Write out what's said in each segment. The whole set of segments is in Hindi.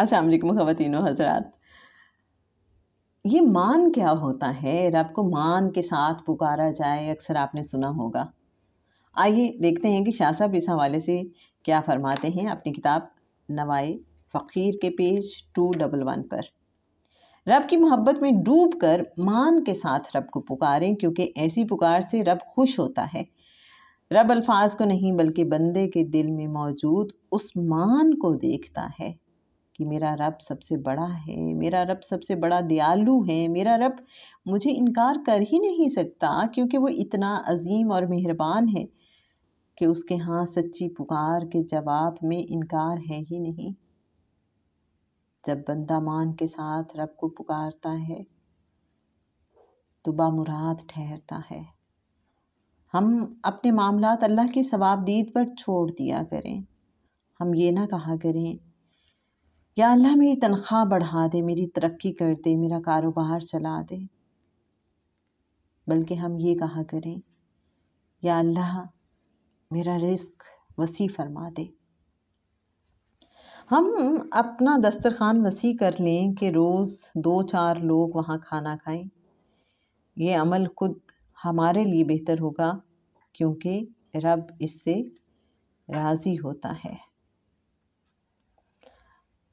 असलम ख़वान हज़रात ये मान क्या होता है रब को मान के साथ पुकारा जाए अक्सर आपने सुना होगा आइए देखते हैं कि शाह साहब इस हवाले से क्या फरमाते हैं अपनी किताब नवाए फ़कीर के पेज टू डबल वन पर रब की मोहब्बत में डूब कर मान के साथ रब को पुकारें क्योंकि ऐसी पुकार से रब खुश होता है रब अल्फाज को नहीं बल्कि बंदे के दिल में मौजूद उस मान को देखता है कि मेरा रब सबसे बड़ा है मेरा रब सबसे बड़ा दयालु है मेरा रब मुझे इनकार कर ही नहीं सकता क्योंकि वो इतना अजीम और मेहरबान है कि उसके हाँ सच्ची पुकार के जवाब में इनकार है ही नहीं जब बंदा मान के साथ रब को पुकारता है तो बामुराद ठहरता है हम अपने मामला अल्लाह की सवाबदीद पर छोड़ दिया करें हम ये ना कहा करें या अल्लाह मेरी तनख्वाह बढ़ा दे मेरी तरक्की कर दे मेरा कारोबार चला दे बल्कि हम ये कहा करें या अल्लाह मेरा रिस्क वसी फरमा दे हम अपना दस्तरखान वसी कर लें कि रोज़ दो चार लोग वहाँ खाना खाएं ये अमल खुद हमारे लिए बेहतर होगा क्योंकि रब इससे राज़ी होता है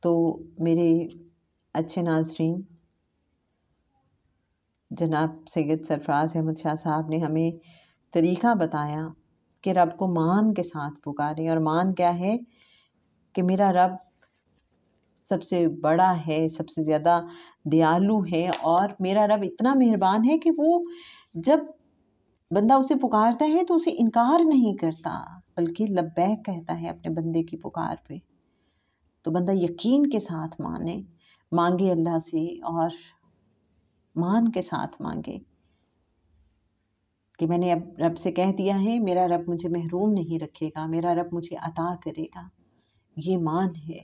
तो मेरे अच्छे नाजरीन जनाब सैद सरफराज अहमद शाह साहब ने हमें तरीक़ा बताया कि रब को मान के साथ पुकारें और मान क्या है कि मेरा रब सबसे बड़ा है सबसे ज़्यादा दयालु है और मेरा रब इतना मेहरबान है कि वो जब बंदा उसे पुकारता है तो उसे इनकार नहीं करता बल्कि लब्बैक कहता है अपने बंदे की पुकार पे तो बंदा यकीन के साथ माने मांगे अल्लाह से और मान के साथ मांगे कि मैंने अब रब से कह दिया है मेरा रब मुझे महरूम नहीं रखेगा मेरा रब मुझे अता करेगा ये मान है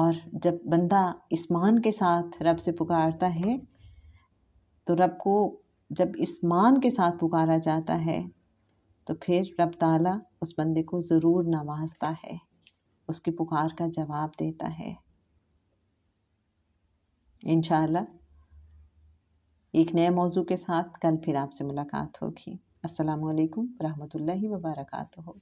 और जब बंदा इस मान के साथ रब से पुकारता है तो रब को जब इस मान के साथ पुकारा जाता है तो फिर रब ताला उस बंदे को ज़रूर नवाजता है उसकी पुकार का जवाब देता है इंशाल्लाह एक नए मौजू के साथ कल फिर आपसे मुलाकात होगी रहमतुल्लाहि व वबरकू